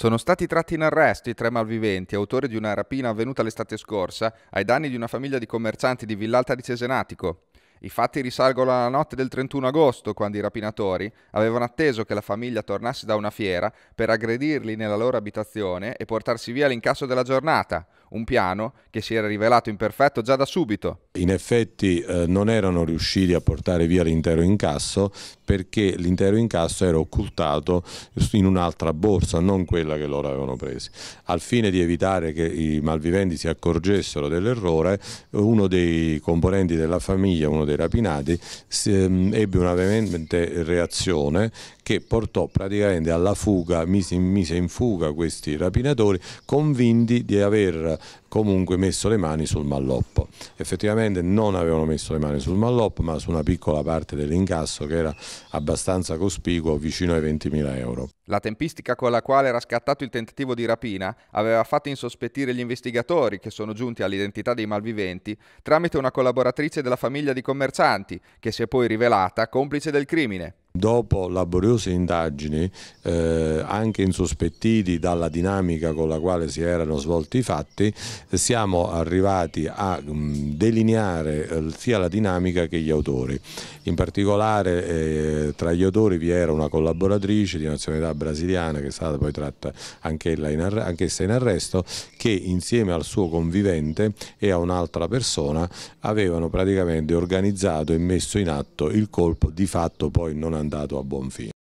Sono stati tratti in arresto i tre malviventi, autori di una rapina avvenuta l'estate scorsa ai danni di una famiglia di commercianti di Villalta di Cesenatico. I fatti risalgono alla notte del 31 agosto, quando i rapinatori avevano atteso che la famiglia tornasse da una fiera per aggredirli nella loro abitazione e portarsi via l'incasso della giornata un piano che si era rivelato imperfetto già da subito. In effetti eh, non erano riusciti a portare via l'intero incasso perché l'intero incasso era occultato in un'altra borsa, non quella che loro avevano preso. Al fine di evitare che i malviventi si accorgessero dell'errore, uno dei componenti della famiglia, uno dei rapinati, ehm, ebbe una veemente reazione che portò praticamente alla fuga, mise in, mise in fuga questi rapinatori convinti di aver comunque messo le mani sul malloppo. Effettivamente non avevano messo le mani sul malloppo ma su una piccola parte dell'incasso che era abbastanza cospicuo vicino ai 20.000 euro. La tempistica con la quale era scattato il tentativo di rapina aveva fatto insospettire gli investigatori che sono giunti all'identità dei malviventi tramite una collaboratrice della famiglia di commercianti che si è poi rivelata complice del crimine. Dopo laboriose indagini, eh, anche insospettiti dalla dinamica con la quale si erano svolti i fatti, siamo arrivati a mh, mm, delineare eh, sia la dinamica che gli autori. In particolare eh, tra gli autori vi era una collaboratrice di nazionalità brasiliana che è stata poi tratta anch'essa in, arre anch in arresto, che insieme al suo convivente e a un'altra persona avevano praticamente organizzato e messo in atto il colpo di fatto poi non andato a buon fine.